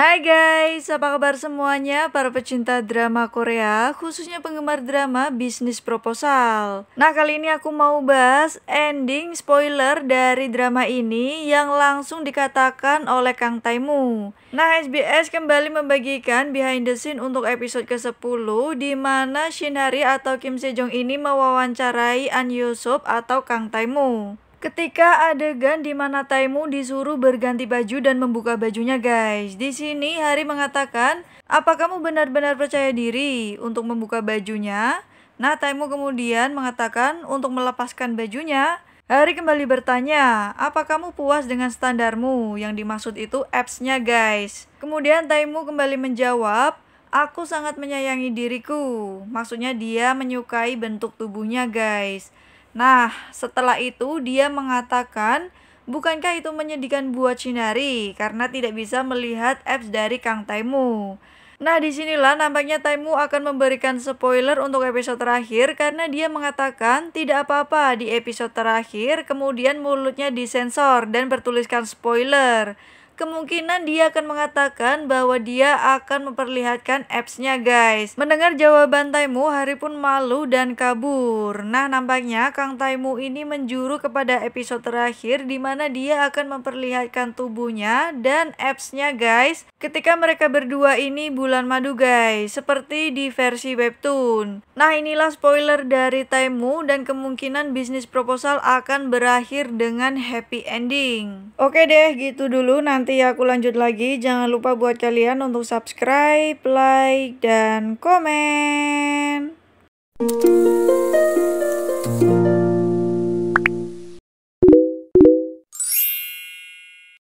Hai guys, apa kabar semuanya para pecinta drama Korea, khususnya penggemar drama bisnis proposal. Nah, kali ini aku mau bahas ending spoiler dari drama ini yang langsung dikatakan oleh Kang Taimu. Nah, SBS kembali membagikan behind the scene untuk episode ke-10 di mana Shin Hari atau Kim Sejong ini mewawancarai An Yusuf atau Kang Taimu. Ketika adegan di mana Taimu disuruh berganti baju dan membuka bajunya guys. Di sini Hari mengatakan, apa kamu benar-benar percaya diri untuk membuka bajunya? Nah Taimu kemudian mengatakan untuk melepaskan bajunya. Hari kembali bertanya, apa kamu puas dengan standarmu? Yang dimaksud itu apps-nya guys. Kemudian Taimu kembali menjawab, aku sangat menyayangi diriku. Maksudnya dia menyukai bentuk tubuhnya guys. Nah, setelah itu dia mengatakan, bukankah itu menyedihkan buat Shinari karena tidak bisa melihat apps dari Kang Taimu. Nah, disinilah nampaknya Taimu akan memberikan spoiler untuk episode terakhir karena dia mengatakan tidak apa-apa di episode terakhir, kemudian mulutnya disensor dan bertuliskan spoiler kemungkinan dia akan mengatakan bahwa dia akan memperlihatkan apps-nya guys. Mendengar jawaban Taimu, Hari pun malu dan kabur. Nah, nampaknya Kang Taimu ini menjuru kepada episode terakhir di mana dia akan memperlihatkan tubuhnya dan apps-nya guys. Ketika mereka berdua ini bulan madu guys, seperti di versi webtoon. Nah, inilah spoiler dari Taimu dan kemungkinan bisnis proposal akan berakhir dengan happy ending. Oke deh, gitu dulu nanti nanti ya, aku lanjut lagi. Jangan lupa buat kalian untuk subscribe, like, dan komen.